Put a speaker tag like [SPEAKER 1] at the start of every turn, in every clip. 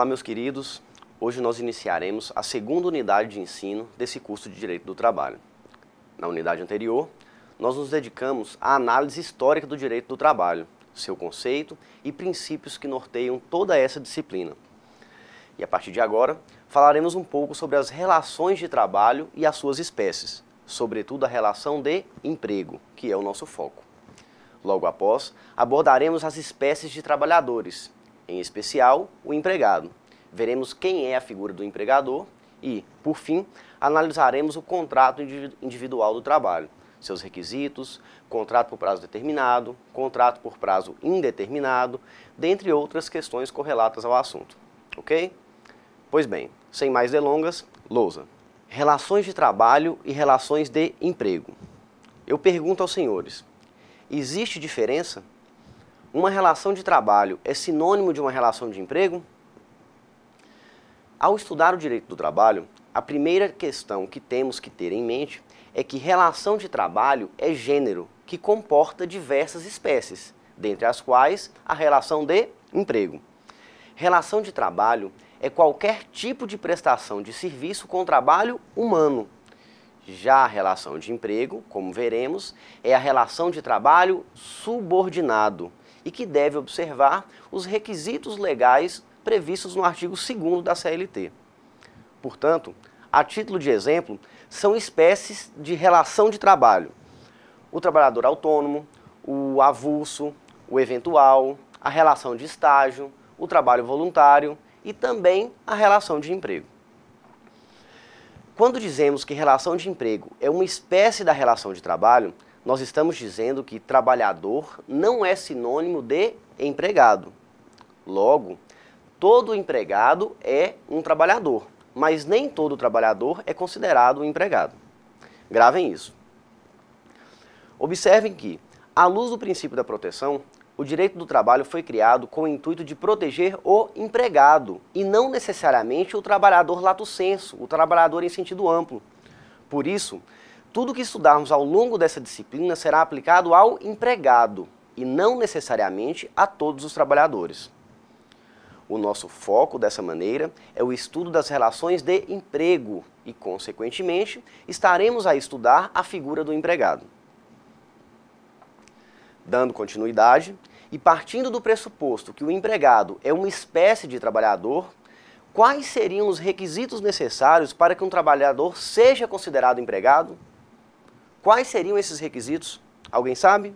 [SPEAKER 1] Olá, meus queridos. Hoje nós iniciaremos a segunda unidade de ensino desse curso de Direito do Trabalho. Na unidade anterior, nós nos dedicamos à análise histórica do direito do trabalho, seu conceito e princípios que norteiam toda essa disciplina. E a partir de agora, falaremos um pouco sobre as relações de trabalho e as suas espécies, sobretudo a relação de emprego, que é o nosso foco. Logo após, abordaremos as espécies de trabalhadores em especial o empregado. Veremos quem é a figura do empregador e, por fim, analisaremos o contrato individual do trabalho, seus requisitos, contrato por prazo determinado, contrato por prazo indeterminado, dentre outras questões correlatas ao assunto. Ok? Pois bem, sem mais delongas, lousa. Relações de trabalho e relações de emprego. Eu pergunto aos senhores: existe diferença uma relação de trabalho é sinônimo de uma relação de emprego? Ao estudar o direito do trabalho, a primeira questão que temos que ter em mente é que relação de trabalho é gênero que comporta diversas espécies, dentre as quais a relação de emprego. Relação de trabalho é qualquer tipo de prestação de serviço com trabalho humano. Já a relação de emprego, como veremos, é a relação de trabalho subordinado, e que deve observar os requisitos legais previstos no artigo 2 da CLT. Portanto, a título de exemplo, são espécies de relação de trabalho. O trabalhador autônomo, o avulso, o eventual, a relação de estágio, o trabalho voluntário e também a relação de emprego. Quando dizemos que relação de emprego é uma espécie da relação de trabalho, nós estamos dizendo que trabalhador não é sinônimo de empregado. Logo, todo empregado é um trabalhador, mas nem todo trabalhador é considerado um empregado. Gravem isso. Observem que, à luz do princípio da proteção, o direito do trabalho foi criado com o intuito de proteger o empregado e não necessariamente o trabalhador lato senso, o trabalhador em sentido amplo. Por isso, tudo que estudarmos ao longo dessa disciplina será aplicado ao empregado e não necessariamente a todos os trabalhadores. O nosso foco dessa maneira é o estudo das relações de emprego e, consequentemente, estaremos a estudar a figura do empregado. Dando continuidade e partindo do pressuposto que o empregado é uma espécie de trabalhador, quais seriam os requisitos necessários para que um trabalhador seja considerado empregado? Quais seriam esses requisitos? Alguém sabe?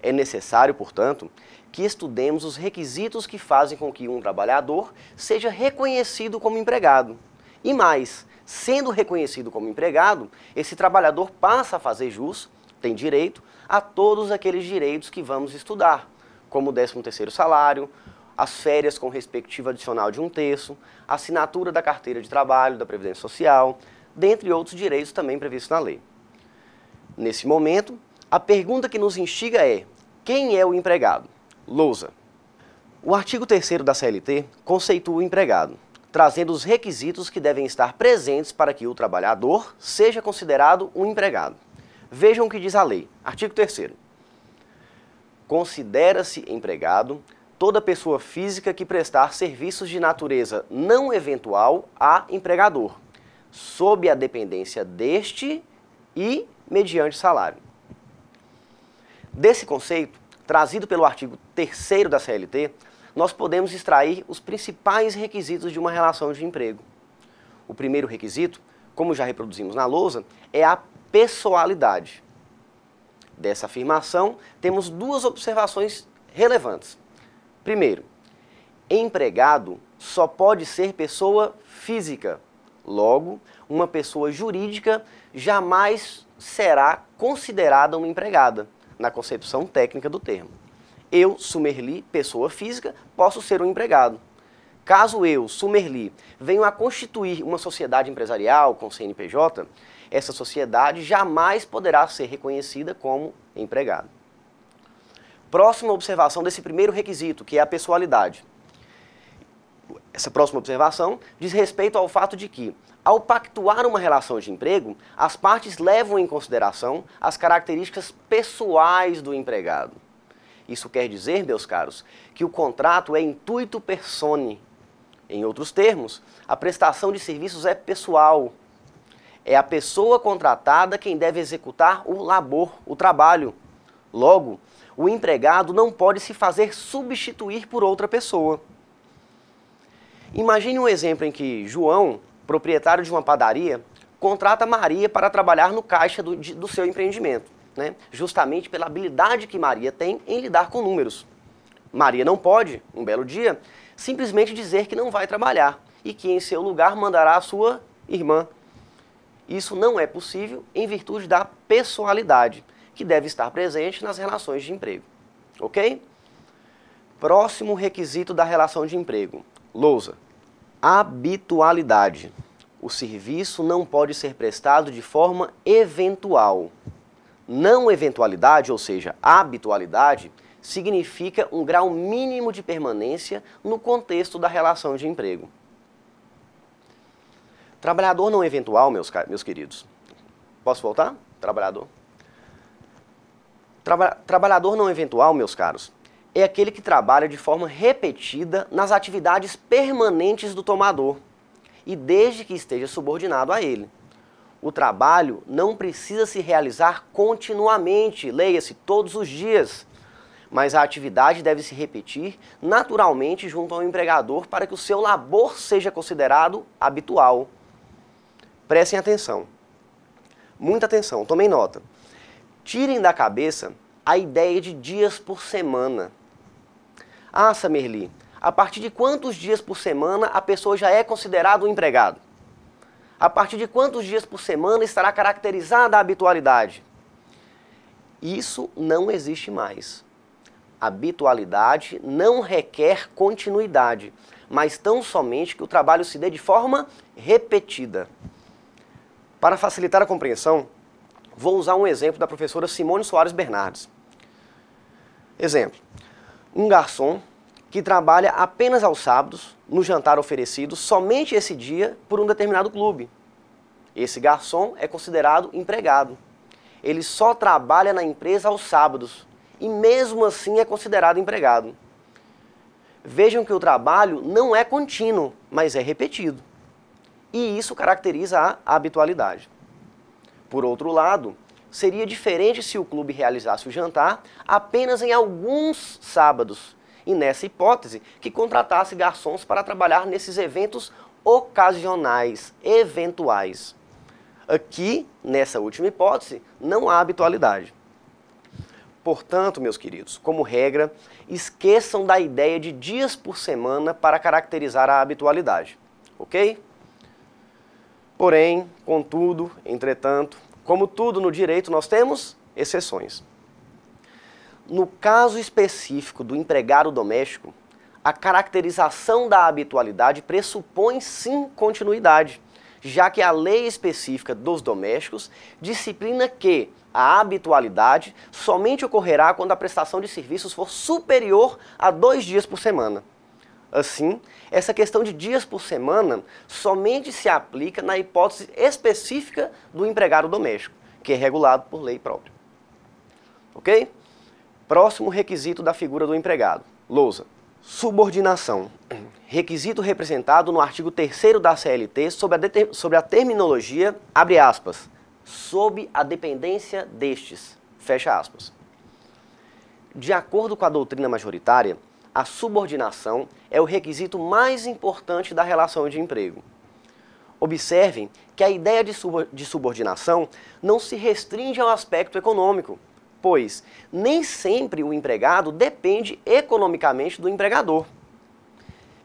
[SPEAKER 1] É necessário, portanto, que estudemos os requisitos que fazem com que um trabalhador seja reconhecido como empregado. E mais, sendo reconhecido como empregado, esse trabalhador passa a fazer jus, tem direito, a todos aqueles direitos que vamos estudar, como o 13º salário, as férias com respectivo adicional de um terço, assinatura da carteira de trabalho, da Previdência Social, dentre outros direitos também previstos na lei. Nesse momento, a pergunta que nos instiga é: quem é o empregado? Lousa. O artigo 3 da CLT conceitua o empregado, trazendo os requisitos que devem estar presentes para que o trabalhador seja considerado um empregado. Vejam o que diz a lei, artigo 3 Considera-se empregado toda pessoa física que prestar serviços de natureza não eventual a empregador, sob a dependência deste e mediante salário. Desse conceito, trazido pelo artigo 3 da CLT, nós podemos extrair os principais requisitos de uma relação de emprego. O primeiro requisito, como já reproduzimos na lousa, é a pessoalidade. Dessa afirmação, temos duas observações relevantes. Primeiro, empregado só pode ser pessoa física Logo, uma pessoa jurídica jamais será considerada uma empregada, na concepção técnica do termo. Eu, Sumerli, pessoa física, posso ser um empregado. Caso eu, Sumerli, venha a constituir uma sociedade empresarial com CNPJ, essa sociedade jamais poderá ser reconhecida como empregado. Próxima observação desse primeiro requisito, que é a pessoalidade. Essa próxima observação diz respeito ao fato de que, ao pactuar uma relação de emprego, as partes levam em consideração as características pessoais do empregado. Isso quer dizer, meus caros, que o contrato é intuito persone. Em outros termos, a prestação de serviços é pessoal. É a pessoa contratada quem deve executar o labor, o trabalho. Logo, o empregado não pode se fazer substituir por outra pessoa. Imagine um exemplo em que João, proprietário de uma padaria, contrata Maria para trabalhar no caixa do, de, do seu empreendimento, né? justamente pela habilidade que Maria tem em lidar com números. Maria não pode, um belo dia, simplesmente dizer que não vai trabalhar e que em seu lugar mandará a sua irmã. Isso não é possível em virtude da pessoalidade, que deve estar presente nas relações de emprego. Ok? Próximo requisito da relação de emprego: Lousa. Habitualidade. O serviço não pode ser prestado de forma eventual. Não eventualidade, ou seja, habitualidade, significa um grau mínimo de permanência no contexto da relação de emprego. Trabalhador não eventual, meus, meus queridos. Posso voltar? Trabalhador. Traba trabalhador não eventual, meus caros, é aquele que trabalha de forma repetida nas atividades permanentes do tomador e desde que esteja subordinado a ele. O trabalho não precisa se realizar continuamente, leia-se, todos os dias, mas a atividade deve se repetir naturalmente junto ao empregador para que o seu labor seja considerado habitual. Prestem atenção, muita atenção, tomem nota. Tirem da cabeça a ideia de dias por semana. Ah, Samerli, a partir de quantos dias por semana a pessoa já é considerada um empregado? A partir de quantos dias por semana estará caracterizada a habitualidade? Isso não existe mais. Habitualidade não requer continuidade, mas tão somente que o trabalho se dê de forma repetida. Para facilitar a compreensão, vou usar um exemplo da professora Simone Soares Bernardes. Exemplo: um garçom que trabalha apenas aos sábados, no jantar oferecido somente esse dia por um determinado clube. Esse garçom é considerado empregado. Ele só trabalha na empresa aos sábados e, mesmo assim, é considerado empregado. Vejam que o trabalho não é contínuo, mas é repetido. E isso caracteriza a habitualidade. Por outro lado, seria diferente se o clube realizasse o jantar apenas em alguns sábados e, nessa hipótese, que contratasse garçons para trabalhar nesses eventos ocasionais, eventuais. Aqui, nessa última hipótese, não há habitualidade. Portanto, meus queridos, como regra, esqueçam da ideia de dias por semana para caracterizar a habitualidade, ok? Porém, contudo, entretanto, como tudo no direito, nós temos exceções. No caso específico do empregado doméstico, a caracterização da habitualidade pressupõe sim continuidade, já que a lei específica dos domésticos disciplina que a habitualidade somente ocorrerá quando a prestação de serviços for superior a dois dias por semana. Assim, essa questão de dias por semana somente se aplica na hipótese específica do empregado doméstico, que é regulado por lei própria. Ok? Próximo requisito da figura do empregado: lousa. Subordinação. Requisito representado no artigo 3 da CLT sobre a, sobre a terminologia, abre aspas, sob a dependência destes, fecha aspas. De acordo com a doutrina majoritária, a subordinação é o requisito mais importante da relação de emprego. Observem que a ideia de subordinação não se restringe ao aspecto econômico, pois nem sempre o empregado depende economicamente do empregador.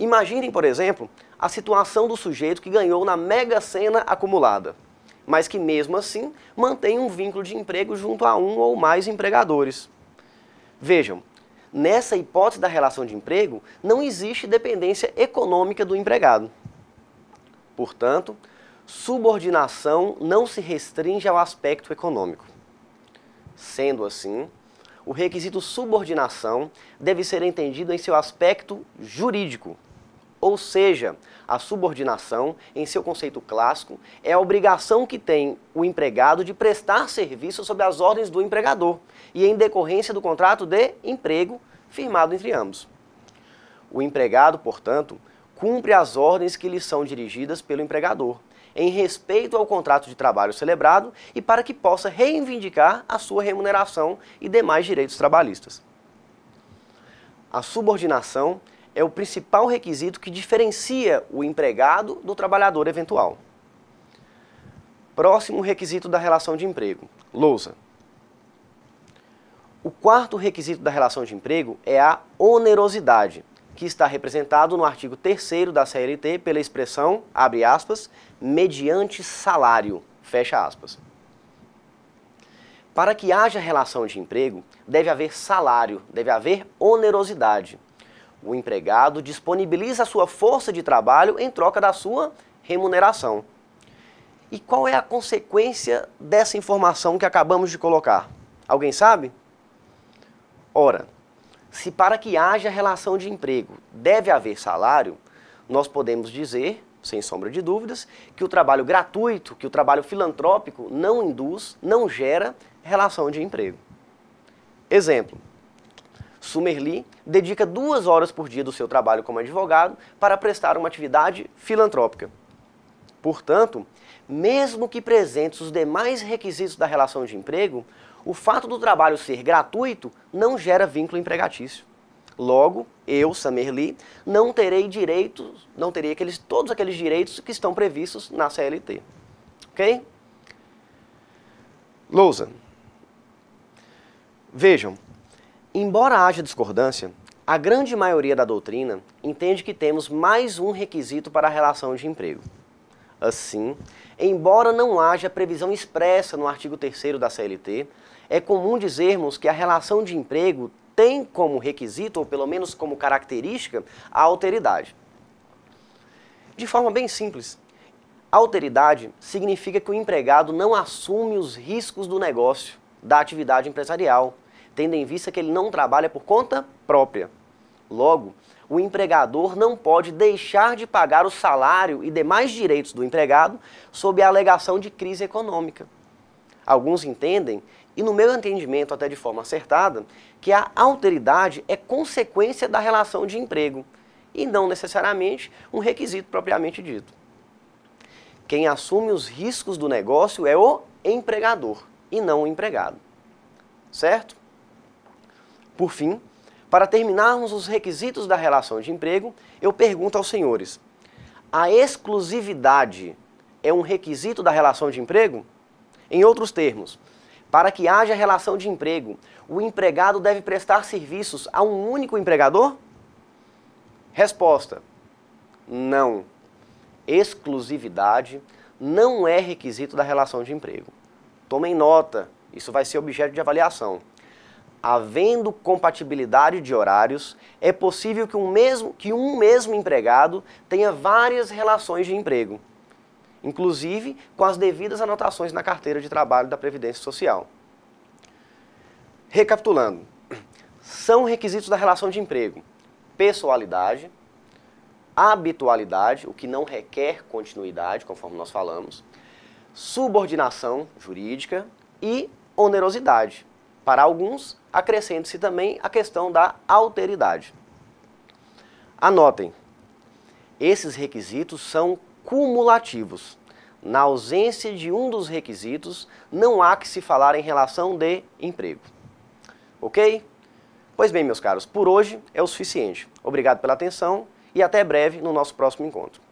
[SPEAKER 1] Imaginem, por exemplo, a situação do sujeito que ganhou na mega sena acumulada, mas que mesmo assim mantém um vínculo de emprego junto a um ou mais empregadores. Vejam, nessa hipótese da relação de emprego, não existe dependência econômica do empregado. Portanto, subordinação não se restringe ao aspecto econômico. Sendo assim, o requisito subordinação deve ser entendido em seu aspecto jurídico, ou seja, a subordinação, em seu conceito clássico, é a obrigação que tem o empregado de prestar serviço sob as ordens do empregador e em decorrência do contrato de emprego firmado entre ambos. O empregado, portanto, cumpre as ordens que lhe são dirigidas pelo empregador, em respeito ao contrato de trabalho celebrado e para que possa reivindicar a sua remuneração e demais direitos trabalhistas. A subordinação é o principal requisito que diferencia o empregado do trabalhador eventual. Próximo requisito da relação de emprego: lousa. O quarto requisito da relação de emprego é a onerosidade, que está representado no artigo 3 da CLT pela expressão, abre aspas, mediante salário, fecha aspas. Para que haja relação de emprego, deve haver salário, deve haver onerosidade. O empregado disponibiliza a sua força de trabalho em troca da sua remuneração. E qual é a consequência dessa informação que acabamos de colocar? Alguém sabe? Ora, se para que haja relação de emprego deve haver salário, nós podemos dizer, sem sombra de dúvidas, que o trabalho gratuito, que o trabalho filantrópico não induz, não gera relação de emprego. Exemplo, Sumerli dedica duas horas por dia do seu trabalho como advogado para prestar uma atividade filantrópica. Portanto, mesmo que presentes os demais requisitos da relação de emprego, o fato do trabalho ser gratuito não gera vínculo empregatício. Logo, eu, Samerli, não terei direitos, não terei aqueles, todos aqueles direitos que estão previstos na CLT. Ok? Lousa. Vejam, embora haja discordância, a grande maioria da doutrina entende que temos mais um requisito para a relação de emprego. Assim, embora não haja previsão expressa no artigo 3 da CLT é comum dizermos que a relação de emprego tem como requisito, ou pelo menos como característica, a alteridade. De forma bem simples, alteridade significa que o empregado não assume os riscos do negócio, da atividade empresarial, tendo em vista que ele não trabalha por conta própria. Logo, o empregador não pode deixar de pagar o salário e demais direitos do empregado sob a alegação de crise econômica. Alguns entendem e no meu entendimento, até de forma acertada, que a alteridade é consequência da relação de emprego e não necessariamente um requisito propriamente dito. Quem assume os riscos do negócio é o empregador e não o empregado. Certo? Por fim, para terminarmos os requisitos da relação de emprego, eu pergunto aos senhores: a exclusividade é um requisito da relação de emprego? Em outros termos, para que haja relação de emprego, o empregado deve prestar serviços a um único empregador? Resposta: não. Exclusividade não é requisito da relação de emprego. Tomem nota, isso vai ser objeto de avaliação. Havendo compatibilidade de horários, é possível que um mesmo, que um mesmo empregado tenha várias relações de emprego inclusive com as devidas anotações na carteira de trabalho da Previdência Social. Recapitulando, são requisitos da relação de emprego pessoalidade, habitualidade, o que não requer continuidade, conforme nós falamos, subordinação jurídica e onerosidade. Para alguns, acrescente-se também a questão da alteridade. Anotem, esses requisitos são cumulativos. Na ausência de um dos requisitos, não há que se falar em relação de emprego. Ok? Pois bem, meus caros, por hoje é o suficiente. Obrigado pela atenção e até breve no nosso próximo encontro.